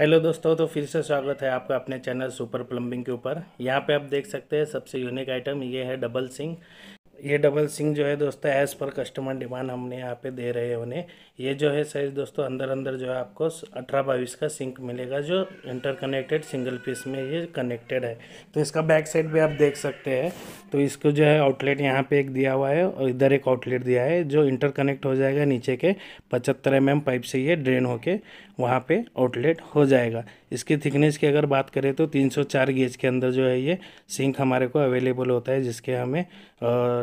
hello दोस्तों तो फिर से स्वागत है आपका अपने चैनल सुपर प्लम्बिंग के ऊपर यहाँ पे आप देख सकते हैं सबसे यूनिक आइटम ये है डबल सिंह ये डबल सिंग जो है दोस्तों एज़ पर कस्टमर डिमांड हमने यहाँ पे दे रहे हैं उन्हें ये जो है साइज़ दोस्तों अंदर अंदर जो है आपको अठारह बाईस का सिंक मिलेगा जो इंटरकनेक्टेड सिंगल पीस में ये कनेक्टेड है तो इसका बैक साइड भी आप देख सकते हैं तो इसको जो है आउटलेट यहाँ पे एक दिया हुआ है और इधर एक आउटलेट दिया है जो इंटरकनेक्ट हो जाएगा नीचे के पचहत्तर एम mm पाइप से ये ड्रेन होके वहाँ पर आउटलेट हो जाएगा इसकी थिकनेस की अगर बात करें तो 304 गेज के अंदर जो है ये सिंक हमारे को अवेलेबल होता है जिसके हमें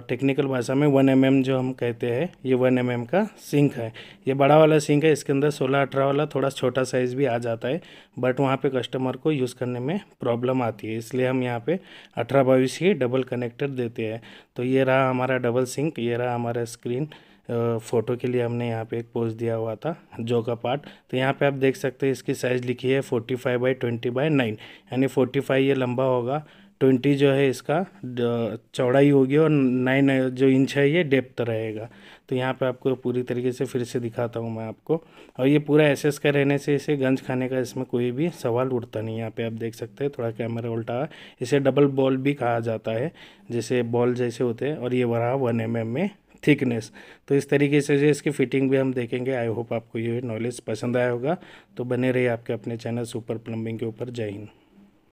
टेक्निकल भाषा में वन एम mm जो हम कहते हैं ये वन एम mm का सिंक है ये बड़ा वाला सिंक है इसके अंदर सोलह अठारह वाला थोड़ा छोटा साइज़ भी आ जाता है बट वहाँ पे कस्टमर को यूज़ करने में प्रॉब्लम आती है इसलिए हम यहाँ पे अठारह बाईस ही डबल कनेक्टर देते हैं तो ये रहा हमारा डबल सिंक ये रहा हमारा स्क्रीन फ़ोटो के लिए हमने यहाँ पे एक पोज दिया हुआ था जो का पार्ट तो यहाँ पे आप देख सकते हैं इसकी साइज़ लिखी है forty five by twenty by nine यानी फोर्टी फाइव ये लंबा होगा ट्वेंटी जो है इसका चौड़ाई होगी और नाइन जो इंच है ये डेप्थ रहेगा तो यहाँ पे आपको पूरी तरीके से फिर से दिखाता हूँ मैं आपको और ये पूरा एस का रहने से इसे गंज खाने का इसमें कोई भी सवाल उठता नहीं यहाँ पे आप देख सकते हैं थोड़ा कैमरा उल्टा है इसे डबल बॉल भी कहा जाता है जैसे बॉल जैसे होते हैं और ये वरा वन एम में थिकनेस तो इस तरीके से जो इसकी फिटिंग भी हम देखेंगे आई होप आपको ये नॉलेज पसंद आया होगा तो बने रहिए आपके अपने चैनल सुपर प्लम्बिंग के ऊपर जय हिंद